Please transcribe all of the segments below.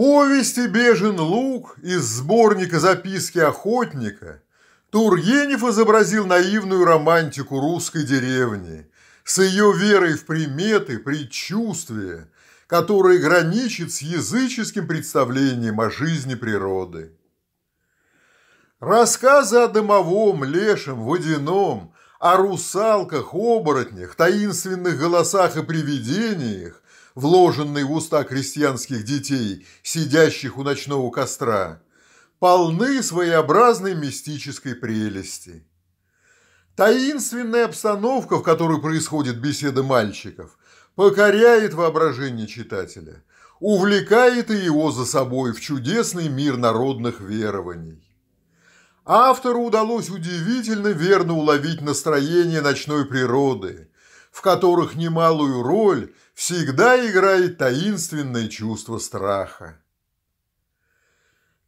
повести «Бежен лук» из сборника «Записки охотника» Тургенев изобразил наивную романтику русской деревни с ее верой в приметы, предчувствия, которые граничит с языческим представлением о жизни природы. Рассказы о дымовом, лешем, водяном, о русалках, оборотнях, таинственных голосах и привидениях вложенный в уста крестьянских детей, сидящих у ночного костра, полны своеобразной мистической прелести. Таинственная обстановка, в которой происходит беседа мальчиков, покоряет воображение читателя, увлекает и его за собой в чудесный мир народных верований. Автору удалось удивительно верно уловить настроение ночной природы, в которых немалую роль всегда играет таинственное чувство страха.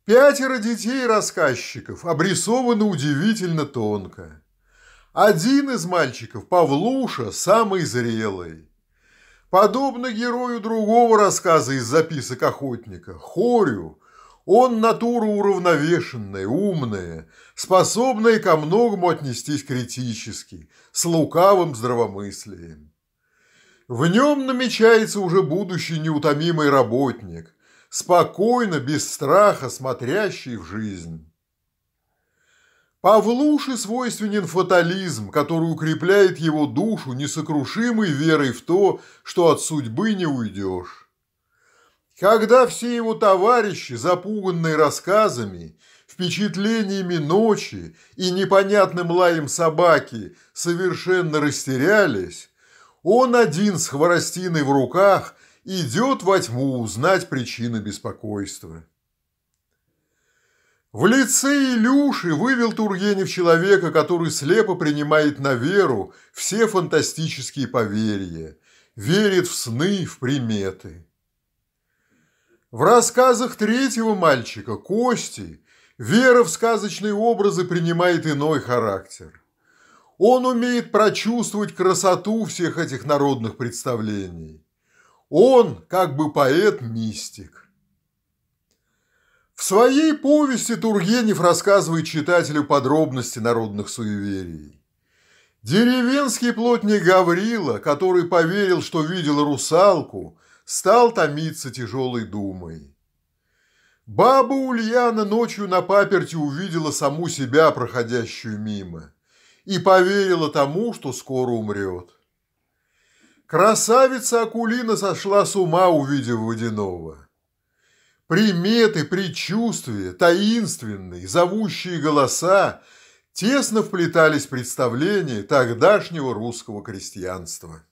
Пятеро детей-рассказчиков обрисованы удивительно тонко. Один из мальчиков, Павлуша, самый зрелый. Подобно герою другого рассказа из записок охотника, Хорю, он натура уравновешенная, умная, способная ко многому отнестись критически, с лукавым здравомыслием. В нем намечается уже будущий неутомимый работник, спокойно, без страха смотрящий в жизнь. Павлуше свойственен фатализм, который укрепляет его душу несокрушимой верой в то, что от судьбы не уйдешь. Когда все его товарищи, запуганные рассказами, впечатлениями ночи и непонятным лаем собаки, совершенно растерялись, он один с хворостиной в руках идет во тьму узнать причины беспокойства. В лице Илюши вывел Тургенев человека, который слепо принимает на веру все фантастические поверья, верит в сны, в приметы. В рассказах третьего мальчика, Кости, вера в сказочные образы принимает иной характер. Он умеет прочувствовать красоту всех этих народных представлений. Он, как бы поэт-мистик. В своей повести Тургенев рассказывает читателю подробности народных суеверий. Деревенский плотник Гаврила, который поверил, что видел русалку – стал томиться тяжелой думой. Баба Ульяна ночью на паперти увидела саму себя, проходящую мимо, и поверила тому, что скоро умрет. Красавица Акулина сошла с ума, увидев водяного. Приметы, предчувствия, таинственные, зовущие голоса тесно вплетались в представление тогдашнего русского крестьянства.